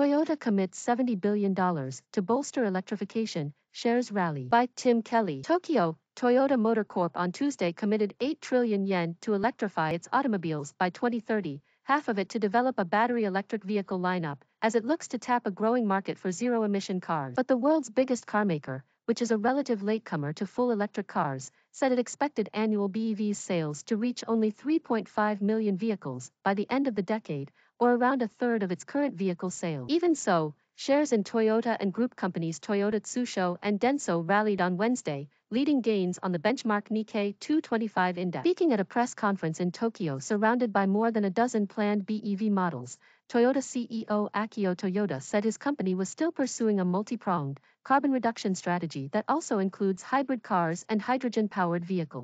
Toyota commits $70 billion to bolster electrification, shares rally. By Tim Kelly. Tokyo, Toyota Motor Corp on Tuesday committed 8 trillion yen to electrify its automobiles by 2030, half of it to develop a battery electric vehicle lineup, as it looks to tap a growing market for zero-emission cars. But the world's biggest carmaker, which is a relative latecomer to full electric cars, said it expected annual BEV sales to reach only 3.5 million vehicles by the end of the decade, or around a third of its current vehicle sales. Even so, Shares in Toyota and group companies Toyota Tsusho and Denso rallied on Wednesday, leading gains on the benchmark Nikkei 225 index. Speaking at a press conference in Tokyo surrounded by more than a dozen planned BEV models, Toyota CEO Akio Toyota said his company was still pursuing a multi-pronged carbon reduction strategy that also includes hybrid cars and hydrogen-powered vehicles.